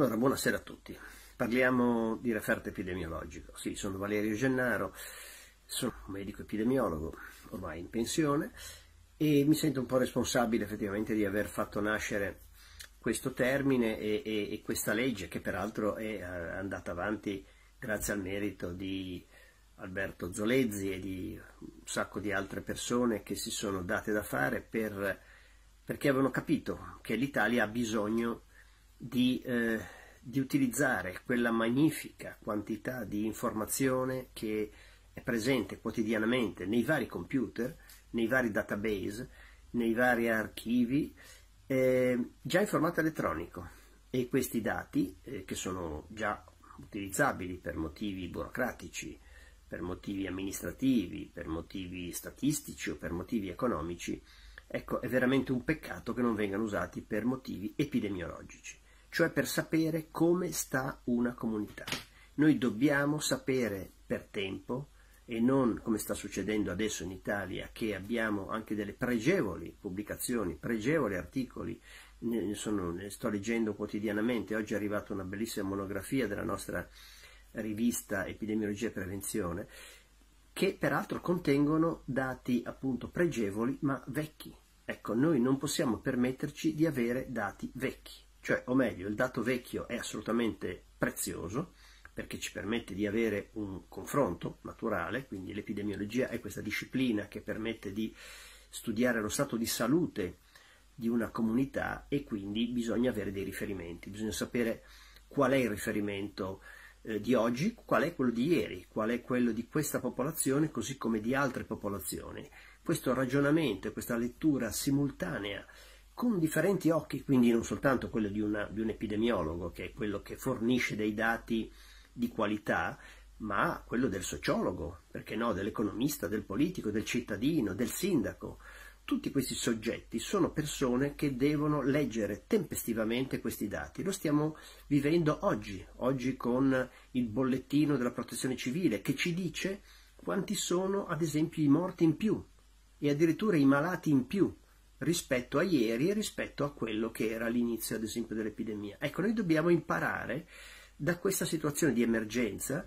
Allora, buonasera a tutti. Parliamo di referto epidemiologico. Sì, sono Valerio Gennaro, sono un medico epidemiologo, ormai in pensione, e mi sento un po' responsabile effettivamente di aver fatto nascere questo termine e, e, e questa legge, che peraltro è eh, andata avanti grazie al merito di Alberto Zolezzi e di un sacco di altre persone che si sono date da fare per, perché avevano capito che l'Italia ha bisogno di di, eh, di utilizzare quella magnifica quantità di informazione che è presente quotidianamente nei vari computer, nei vari database, nei vari archivi, eh, già in formato elettronico e questi dati, eh, che sono già utilizzabili per motivi burocratici, per motivi amministrativi, per motivi statistici o per motivi economici, ecco, è veramente un peccato che non vengano usati per motivi epidemiologici cioè per sapere come sta una comunità. Noi dobbiamo sapere per tempo e non come sta succedendo adesso in Italia, che abbiamo anche delle pregevoli pubblicazioni, pregevoli articoli, ne, sono, ne sto leggendo quotidianamente, oggi è arrivata una bellissima monografia della nostra rivista Epidemiologia e Prevenzione, che peraltro contengono dati appunto pregevoli ma vecchi. Ecco, noi non possiamo permetterci di avere dati vecchi cioè, o meglio, il dato vecchio è assolutamente prezioso perché ci permette di avere un confronto naturale, quindi l'epidemiologia è questa disciplina che permette di studiare lo stato di salute di una comunità e quindi bisogna avere dei riferimenti, bisogna sapere qual è il riferimento eh, di oggi, qual è quello di ieri, qual è quello di questa popolazione così come di altre popolazioni. Questo ragionamento, questa lettura simultanea con differenti occhi, quindi non soltanto quello di, una, di un epidemiologo, che è quello che fornisce dei dati di qualità, ma quello del sociologo, perché no, dell'economista, del politico, del cittadino, del sindaco. Tutti questi soggetti sono persone che devono leggere tempestivamente questi dati. Lo stiamo vivendo oggi, oggi con il bollettino della protezione civile che ci dice quanti sono ad esempio i morti in più e addirittura i malati in più rispetto a ieri e rispetto a quello che era l'inizio, ad esempio, dell'epidemia. Ecco, noi dobbiamo imparare da questa situazione di emergenza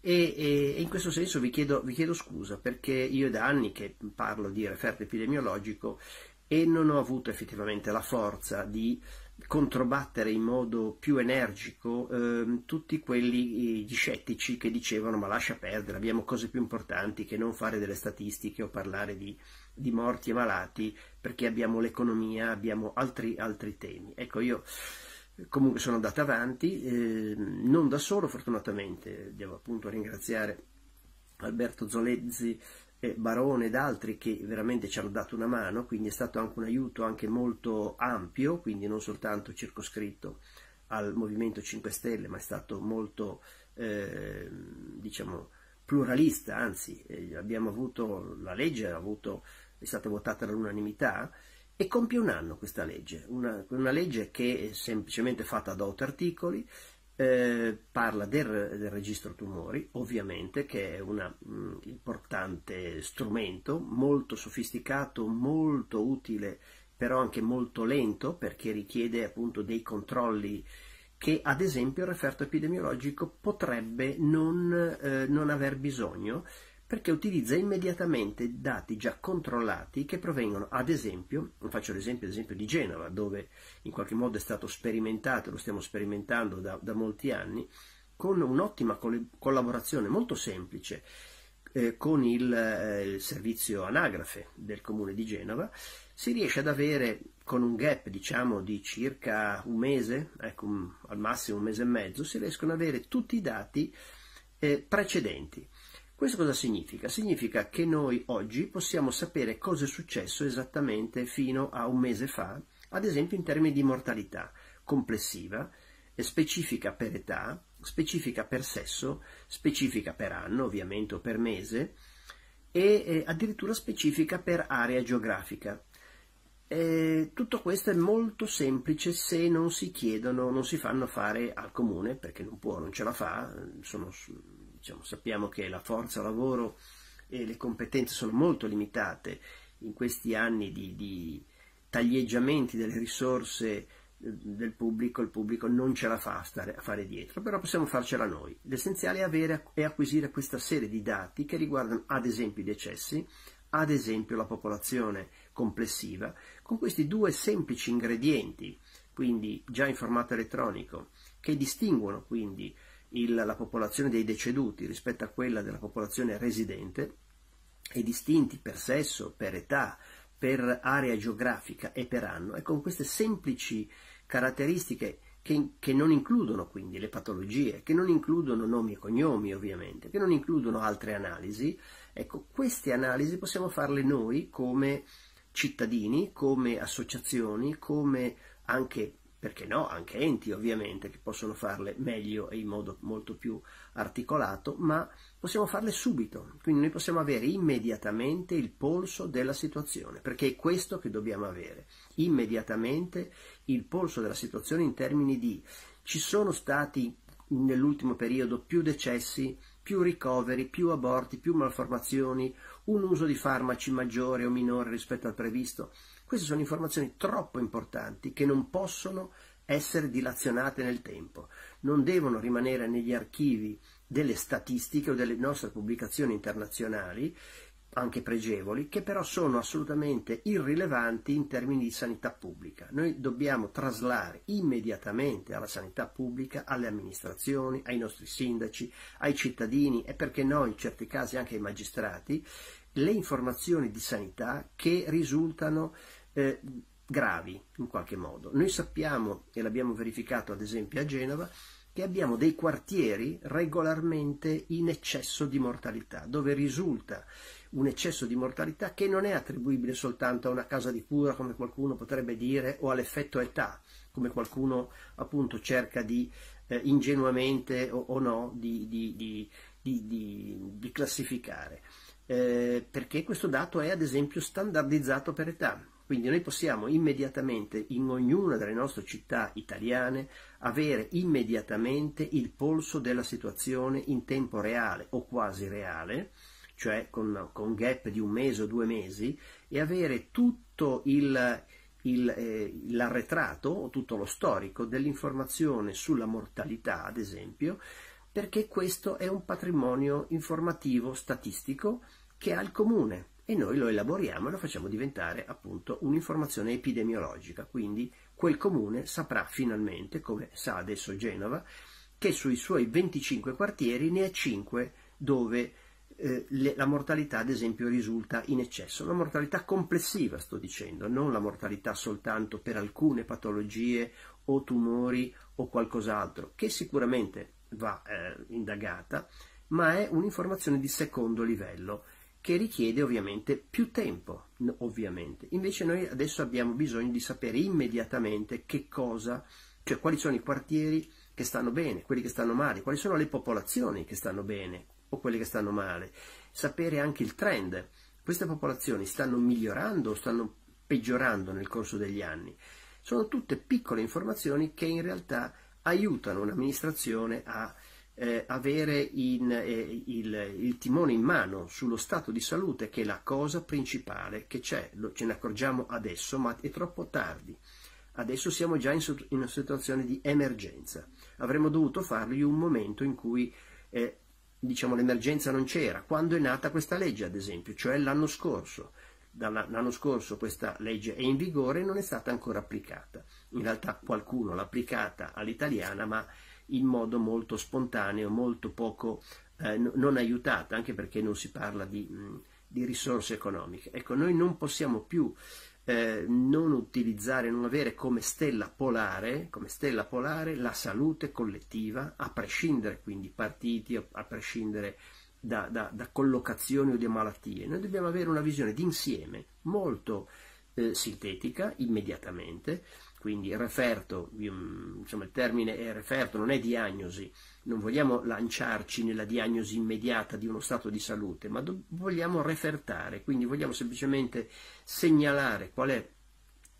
e, e, e in questo senso vi chiedo, vi chiedo scusa perché io da anni che parlo di referto epidemiologico e non ho avuto effettivamente la forza di controbattere in modo più energico eh, tutti quelli gli scettici che dicevano ma lascia perdere, abbiamo cose più importanti che non fare delle statistiche o parlare di, di morti e malati perché abbiamo l'economia, abbiamo altri, altri temi. Ecco, io eh, comunque sono andato avanti, eh, non da solo fortunatamente, devo appunto ringraziare Alberto Zolezzi eh, Barone ed altri che veramente ci hanno dato una mano, quindi è stato anche un aiuto anche molto ampio, quindi non soltanto circoscritto al Movimento 5 Stelle, ma è stato molto eh, diciamo, pluralista, anzi eh, abbiamo avuto, la legge avuto, è stata votata all'unanimità e compie un anno questa legge, una, una legge che è semplicemente fatta da otto articoli eh, parla del, del, registro tumori, ovviamente, che è un mm, importante strumento, molto sofisticato, molto utile, però anche molto lento, perché richiede appunto dei controlli che ad esempio il referto epidemiologico potrebbe non, eh, non aver bisogno, perché utilizza immediatamente dati già controllati che provengono, ad esempio, faccio l'esempio esempio di Genova, dove in qualche modo è stato sperimentato, lo stiamo sperimentando da, da molti anni, con un'ottima collaborazione molto semplice eh, con il, eh, il servizio anagrafe del comune di Genova, si riesce ad avere con un gap diciamo di circa un mese, ecco, un, al massimo un mese e mezzo, si riescono ad avere tutti i dati eh, precedenti. Questo cosa significa? Significa che noi oggi possiamo sapere cosa è successo esattamente fino a un mese fa, ad esempio in termini di mortalità complessiva, specifica per età, specifica per sesso, specifica per anno ovviamente o per mese e eh, addirittura specifica per area geografica. E tutto questo è molto semplice se non si chiedono, non si fanno fare al comune, perché non può, non ce la fa, sono diciamo, sappiamo che la forza lavoro e le competenze sono molto limitate in questi anni di, di taglieggiamenti delle risorse eh, del pubblico, il pubblico non ce la fa stare a fare dietro, però possiamo farcela noi. L'essenziale è avere e acquisire questa serie di dati che riguardano ad esempio i decessi, ad esempio la popolazione complessiva, con questi due semplici ingredienti, quindi già in formato elettronico, che distinguono quindi il, la popolazione dei deceduti rispetto a quella della popolazione residente e distinti per sesso, per età, per area geografica e per anno e con queste semplici caratteristiche che, che, non includono quindi le patologie, che non includono nomi e cognomi ovviamente, che non includono altre analisi, ecco queste analisi possiamo farle noi come cittadini, come associazioni, come anche perché no, anche enti ovviamente che possono farle meglio e in modo molto più articolato, ma possiamo farle subito, quindi noi possiamo avere immediatamente il polso della situazione, perché è questo che dobbiamo avere, immediatamente il polso della situazione in termini di ci sono stati nell'ultimo periodo più decessi, più ricoveri, più aborti, più malformazioni, un uso di farmaci maggiore o minore rispetto al previsto, queste sono informazioni troppo importanti che non possono essere dilazionate nel tempo, non devono rimanere negli archivi delle statistiche o delle nostre pubblicazioni internazionali, anche pregevoli, che però sono assolutamente irrilevanti in termini di sanità pubblica. Noi dobbiamo traslare immediatamente alla sanità pubblica, alle amministrazioni, ai nostri sindaci, ai cittadini e perché no in certi casi anche ai magistrati le informazioni di sanità che risultano eh, gravi in qualche modo. Noi sappiamo, e l'abbiamo verificato ad esempio a Genova, che abbiamo dei quartieri regolarmente in eccesso di mortalità, dove risulta un eccesso di mortalità che non è attribuibile soltanto a una casa di cura, come qualcuno potrebbe dire, o all'effetto età, come qualcuno appunto cerca di eh, ingenuamente o, o no di, di, di, di classificare eh, perché questo dato è ad esempio standardizzato per età. Quindi noi possiamo immediatamente in ognuna delle nostre città italiane avere immediatamente il polso della situazione in tempo reale o quasi reale, cioè con, con gap di un mese o due mesi, e avere tutto il, il, eh, l'arretrato o tutto lo storico dell'informazione sulla mortalità, ad esempio, perché questo è un patrimonio informativo statistico che ha il comune e noi lo elaboriamo e lo facciamo diventare appunto un'informazione epidemiologica, quindi quel comune saprà finalmente, come sa adesso Genova, che sui suoi 25 quartieri ne ha 5 dove eh, le, la mortalità ad esempio risulta in eccesso, la mortalità complessiva sto dicendo, non la mortalità soltanto per alcune patologie o tumori o qualcos'altro, che sicuramente va eh, indagata, ma è un'informazione di secondo livello che richiede ovviamente più tempo, ovviamente. Invece noi adesso abbiamo bisogno di sapere immediatamente che cosa, cioè quali sono i quartieri che stanno bene, quelli che stanno male, quali sono le popolazioni che stanno bene o quelle che stanno male, sapere anche il trend. Queste popolazioni stanno migliorando o stanno peggiorando nel corso degli anni? Sono tutte piccole informazioni che in realtà aiutano un'amministrazione a eh, avere in, eh, il, il, timone in mano sullo stato di salute che è la cosa principale che c'è, ce ne accorgiamo adesso ma è troppo tardi. Adesso siamo già in, in una situazione di emergenza. Avremmo dovuto farlo in un momento in cui eh, diciamo, l'emergenza non c'era, quando è nata questa legge ad esempio, cioè l'anno scorso. Dall'anno scorso questa legge è in vigore e non è stata ancora applicata in realtà qualcuno l'ha applicata all'italiana, ma in modo molto spontaneo, molto poco eh, non aiutata, anche perché non si parla di, di risorse economiche. Ecco, noi non possiamo più eh, non utilizzare, non avere come stella, polare, come stella polare la salute collettiva, a prescindere quindi partiti, a prescindere da, da, da, collocazioni o di malattie. Noi dobbiamo avere una visione d'insieme molto eh, sintetica, immediatamente, quindi referto, mm, insomma il termine è referto, non è diagnosi, non vogliamo lanciarci nella diagnosi immediata di uno stato di salute, ma do- vogliamo refertare, quindi vogliamo semplicemente segnalare qual è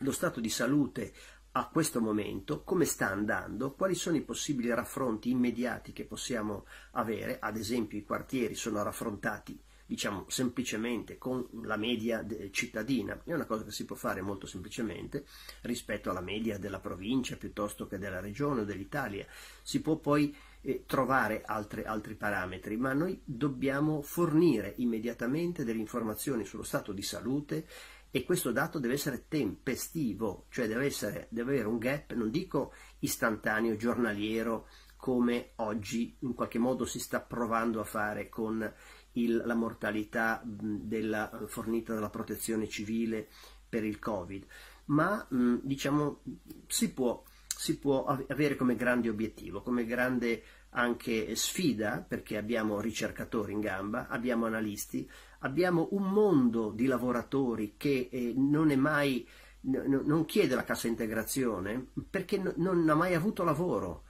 lo stato di salute a questo momento, come sta andando, quali sono i possibili raffronti immediati che possiamo avere, ad esempio i quartieri sono raffrontati diciamo semplicemente con la media cittadina, è una cosa che si può fare molto semplicemente rispetto alla media della provincia piuttosto che della regione o dell'Italia, si può poi eh, trovare altre, altri parametri, ma noi dobbiamo fornire immediatamente delle informazioni sullo stato di salute e questo dato deve essere tempestivo, cioè deve, essere, deve avere un gap, non dico istantaneo, giornaliero, come oggi in qualche modo si sta provando a fare con il, la mortalità della, fornita dalla protezione civile per il Covid, ma diciamo si può, si può avere come grande obiettivo, come grande anche sfida, perché abbiamo ricercatori in gamba, abbiamo analisti, abbiamo un mondo di lavoratori che eh, non è mai non chiede la cassa integrazione perché non ha mai avuto lavoro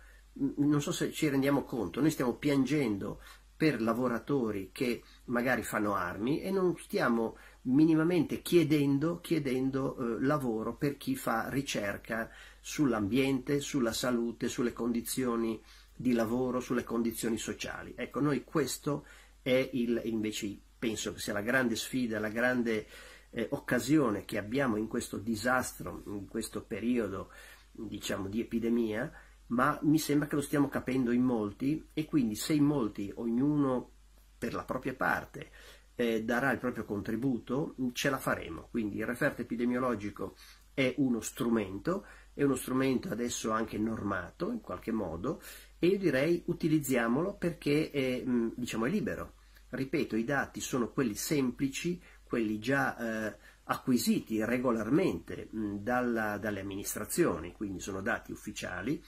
non so se ci rendiamo conto, noi stiamo piangendo per lavoratori che magari fanno armi e non stiamo minimamente chiedendo, chiedendo eh, lavoro per chi fa ricerca sull'ambiente, sulla salute, sulle condizioni di lavoro, sulle condizioni sociali. Ecco, noi questo è il, invece, penso che sia la grande sfida, la grande eh, occasione che abbiamo in questo disastro, in questo periodo diciamo, di epidemia, ma mi sembra che lo stiamo capendo in molti e quindi se in molti ognuno per la propria parte eh, darà il proprio contributo, ce la faremo. Quindi il referto epidemiologico è uno strumento, è uno strumento adesso anche normato in qualche modo e io direi utilizziamolo perché è, mm, diciamo, è libero. Ripeto, i dati sono quelli semplici, quelli già eh, acquisiti regolarmente mh, mm, dalla, dalle amministrazioni, quindi sono dati ufficiali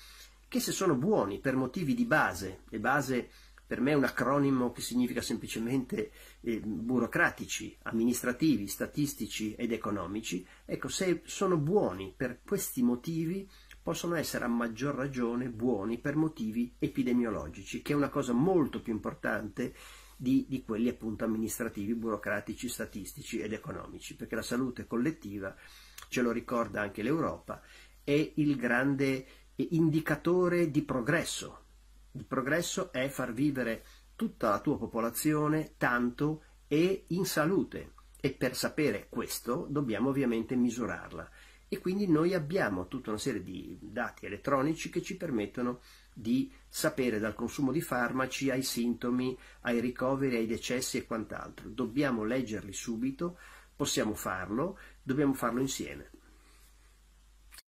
che se sono buoni per motivi di base, e base per me è un acronimo che significa semplicemente eh, burocratici, amministrativi, statistici ed economici, ecco, se sono buoni per questi motivi, possono essere a maggior ragione buoni per motivi epidemiologici, che è una cosa molto più importante di, di quelli appunto amministrativi, burocratici, statistici ed economici, perché la salute collettiva, ce lo ricorda anche l'Europa, è il grande indicatore di progresso. Il progresso è far vivere tutta la tua popolazione tanto e in salute e per sapere questo dobbiamo ovviamente misurarla e quindi noi abbiamo tutta una serie di dati elettronici che ci permettono di sapere dal consumo di farmaci ai sintomi, ai ricoveri, ai decessi e quant'altro. Dobbiamo leggerli subito, possiamo farlo, dobbiamo farlo insieme.